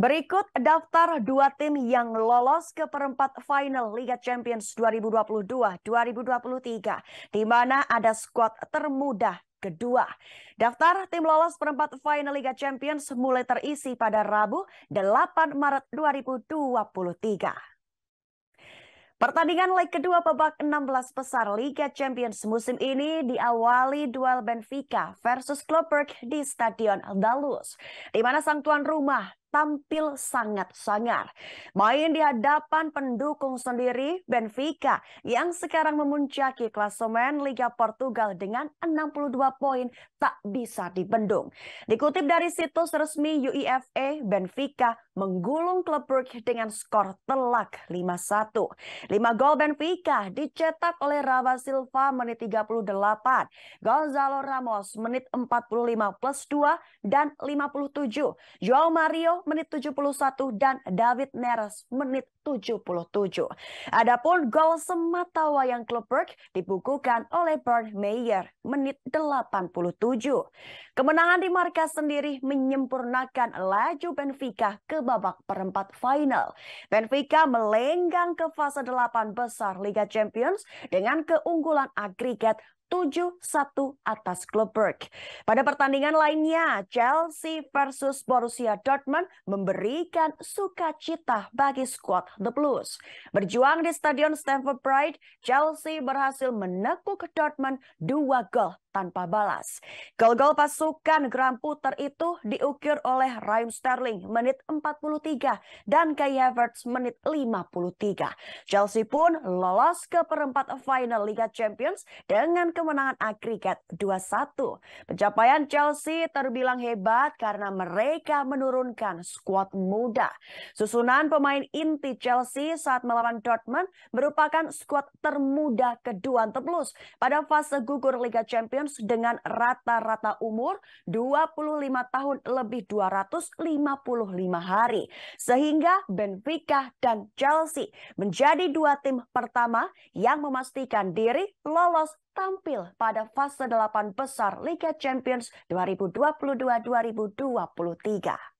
Berikut daftar dua tim yang lolos ke perempat final Liga Champions 2022-2023, di mana ada skuad termuda kedua. Daftar tim lolos perempat final Liga Champions mulai terisi pada Rabu 8 Maret 2023. Pertandingan leg kedua babak 16 besar Liga Champions musim ini diawali duel Benfica versus Klopperk di Stadion Dalus, di mana sang tuan rumah tampil sangat sangar. Main di hadapan pendukung sendiri, Benfica yang sekarang memuncaki klasemen Liga Portugal dengan 62 poin tak bisa dibendung. Dikutip dari situs resmi UEFA, Benfica menggulung klub Brugge dengan skor telak 5-1. 5 gol Benfica dicetak oleh Rava Silva menit 38, Gonzalo Ramos menit 45 plus 2 dan 57, João Mario menit 71 dan David Neres menit 77. Adapun gol semata wayang klub dibukukan oleh Bernd Meyer menit 87. Kemenangan di markas sendiri menyempurnakan laju Benfica ke babak perempat final. Benfica melenggang ke fase 8 besar Liga Champions dengan keunggulan agregat 7-1 atas klub Pada pertandingan lainnya, Chelsea versus Borussia Dortmund memberikan sukacita bagi skuad The Blues. Berjuang di Stadion Stamford Bridge, Chelsea berhasil menekuk Dortmund dua gol tanpa balas. Gol-gol pasukan Grand Puter itu diukir oleh Raheem Sterling menit 43 dan Kai Havertz menit 53. Chelsea pun lolos ke perempat final Liga Champions dengan kemenangan agregat 2-1. Pencapaian Chelsea terbilang hebat karena mereka menurunkan skuad muda. Susunan pemain inti Chelsea saat melawan Dortmund merupakan skuad termuda kedua Tebelus pada fase gugur Liga Champions Williams dengan rata-rata umur 25 tahun lebih 255 hari. Sehingga Benfica dan Chelsea menjadi dua tim pertama yang memastikan diri lolos tampil pada fase 8 besar Liga Champions 2022-2023.